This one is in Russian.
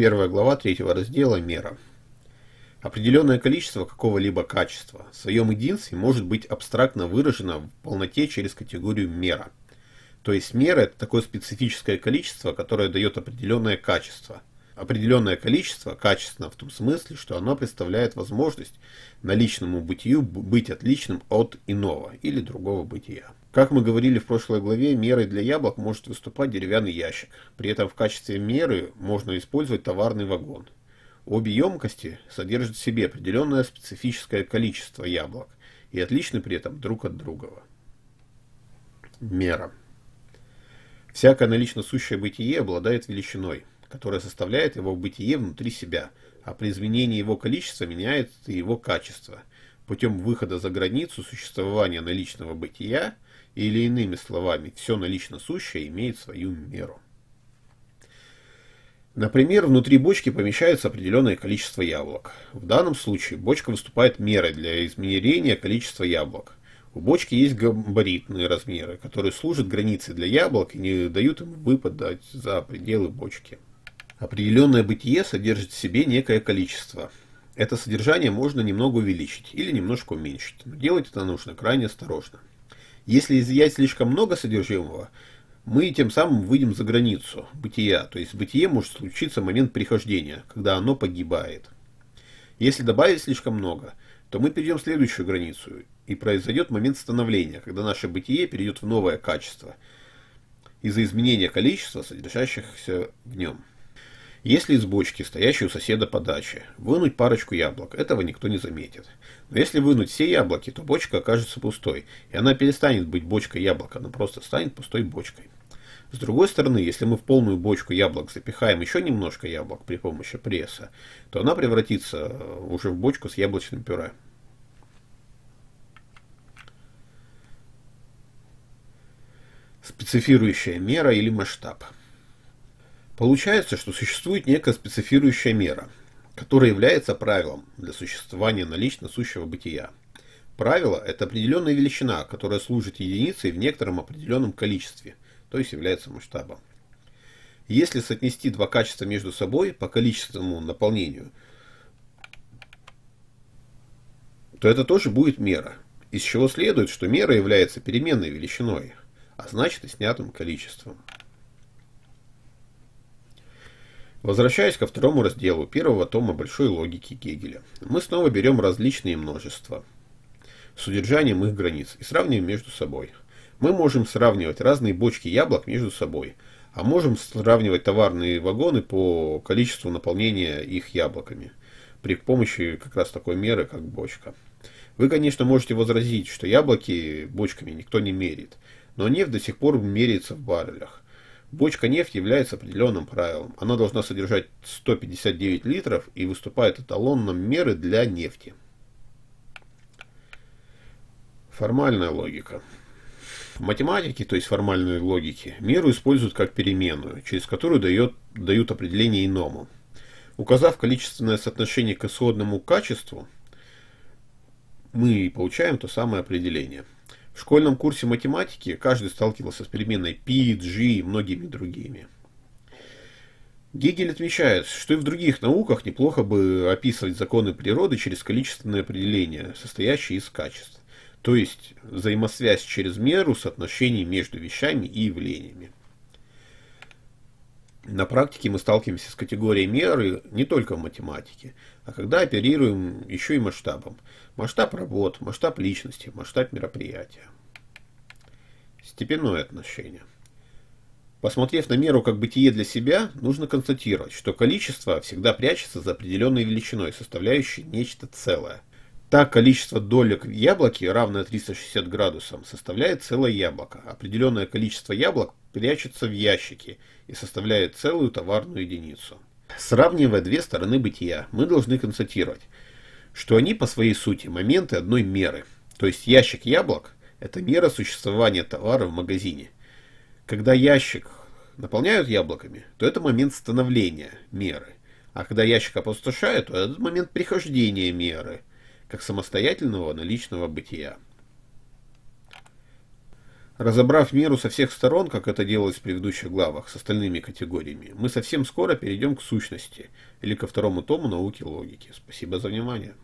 Первая глава третьего раздела «Мера». Определенное количество какого-либо качества в своем единстве может быть абстрактно выражено в полноте через категорию «мера». То есть мера – это такое специфическое количество, которое дает определенное качество. Определенное количество качественно в том смысле, что оно представляет возможность наличному бытию быть отличным от иного или другого бытия. Как мы говорили в прошлой главе, мерой для яблок может выступать деревянный ящик. При этом в качестве меры можно использовать товарный вагон. Обе емкости содержат в себе определенное специфическое количество яблок и отличны при этом друг от другого. Мера. Всякое налично сущее бытие обладает величиной, которая составляет его бытие внутри себя, а при изменении его количества меняется и его качество. Путем выхода за границу существования наличного бытия – или иными словами, все налично сущее имеет свою меру. Например, внутри бочки помещается определенное количество яблок. В данном случае бочка выступает мерой для измерения количества яблок. У бочки есть габаритные размеры, которые служат границей для яблок и не дают им выпадать за пределы бочки. Определенное бытие содержит в себе некое количество. Это содержание можно немного увеличить или немножко уменьшить, но делать это нужно крайне осторожно. Если изъять слишком много содержимого, мы тем самым выйдем за границу бытия, то есть бытие может случиться в момент прихождения, когда оно погибает. Если добавить слишком много, то мы перейдем в следующую границу, и произойдет момент становления, когда наше бытие перейдет в новое качество из-за изменения количества, содержащихся в нем. Если из бочки, стоящей у соседа по даче, вынуть парочку яблок, этого никто не заметит. Но если вынуть все яблоки, то бочка окажется пустой, и она перестанет быть бочкой яблока, она просто станет пустой бочкой. С другой стороны, если мы в полную бочку яблок запихаем еще немножко яблок при помощи пресса, то она превратится э, уже в бочку с яблочным пюре. Специфирующая мера или масштаб – Получается, что существует некая специфирующая мера, которая является правилом для существования налично сущего бытия. Правило – это определенная величина, которая служит единицей в некотором определенном количестве, то есть является масштабом. Если соотнести два качества между собой по количественному наполнению, то это тоже будет мера, из чего следует, что мера является переменной величиной, а значит и снятым количеством. Возвращаясь ко второму разделу первого тома большой логики Гегеля, мы снова берем различные множества с удержанием их границ и сравниваем между собой. Мы можем сравнивать разные бочки яблок между собой, а можем сравнивать товарные вагоны по количеству наполнения их яблоками при помощи как раз такой меры, как бочка. Вы, конечно, можете возразить, что яблоки бочками никто не мерит, но нефть до сих пор меряется в баррелях. Бочка нефти является определенным правилом. Она должна содержать 159 литров и выступает эталонном меры для нефти. Формальная логика. В математике, то есть формальной логике, меру используют как переменную, через которую дает, дают определение иному. Указав количественное соотношение к исходному качеству, мы получаем то самое определение – в школьном курсе математики каждый сталкивался с переменной пи, g и многими другими. Гегель отмечает, что и в других науках неплохо бы описывать законы природы через количественные определения, состоящие из качеств, то есть взаимосвязь через меру соотношений между вещами и явлениями. На практике мы сталкиваемся с категорией меры не только в математике, а когда оперируем еще и масштабом. Масштаб работ, масштаб личности, масштаб мероприятия. Степенное отношение. Посмотрев на меру как бытие для себя, нужно констатировать, что количество всегда прячется за определенной величиной, составляющей нечто целое. Так, количество долек в яблоке, равное 360 градусам, составляет целое яблоко. Определенное количество яблок прячется в ящике и составляет целую товарную единицу. Сравнивая две стороны бытия, мы должны констатировать, что они по своей сути моменты одной меры. То есть ящик яблок – это мера существования товара в магазине. Когда ящик наполняют яблоками, то это момент становления меры. А когда ящик опустошают, то это момент прихождения меры, как самостоятельного наличного бытия. Разобрав меру со всех сторон, как это делалось в предыдущих главах, с остальными категориями, мы совсем скоро перейдем к сущности или ко второму тому науки логики. Спасибо за внимание.